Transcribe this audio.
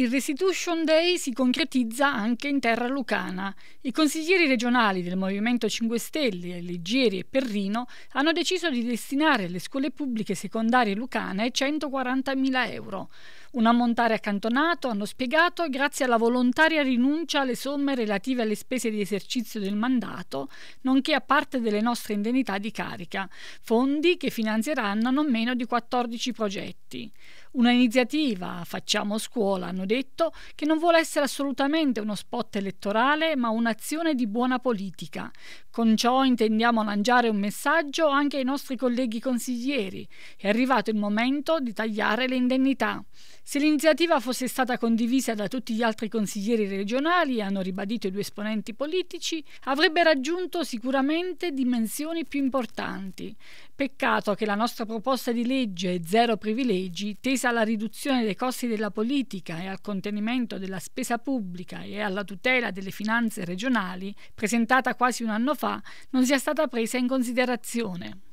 Il Restitution Day si concretizza anche in terra lucana. I consiglieri regionali del Movimento 5 Stelle, Leggeri e Perrino, hanno deciso di destinare alle scuole pubbliche secondarie lucane 140.000 euro. Un ammontare accantonato, hanno spiegato, grazie alla volontaria rinuncia alle somme relative alle spese di esercizio del mandato, nonché a parte delle nostre indennità di carica, fondi che finanzieranno non meno di 14 progetti. Una iniziativa, facciamo scuola, hanno detto, che non vuole essere assolutamente uno spot elettorale, ma un'azione di buona politica. Con ciò intendiamo lanciare un messaggio anche ai nostri colleghi consiglieri. È arrivato il momento di tagliare le indennità. Se l'iniziativa fosse stata condivisa da tutti gli altri consiglieri regionali, hanno ribadito i due esponenti politici, avrebbe raggiunto sicuramente dimensioni più importanti. Peccato che la nostra proposta di legge Zero privilegi, tesa alla riduzione dei costi della politica e al contenimento della spesa pubblica e alla tutela delle finanze regionali, presentata quasi un anno fa, non sia stata presa in considerazione.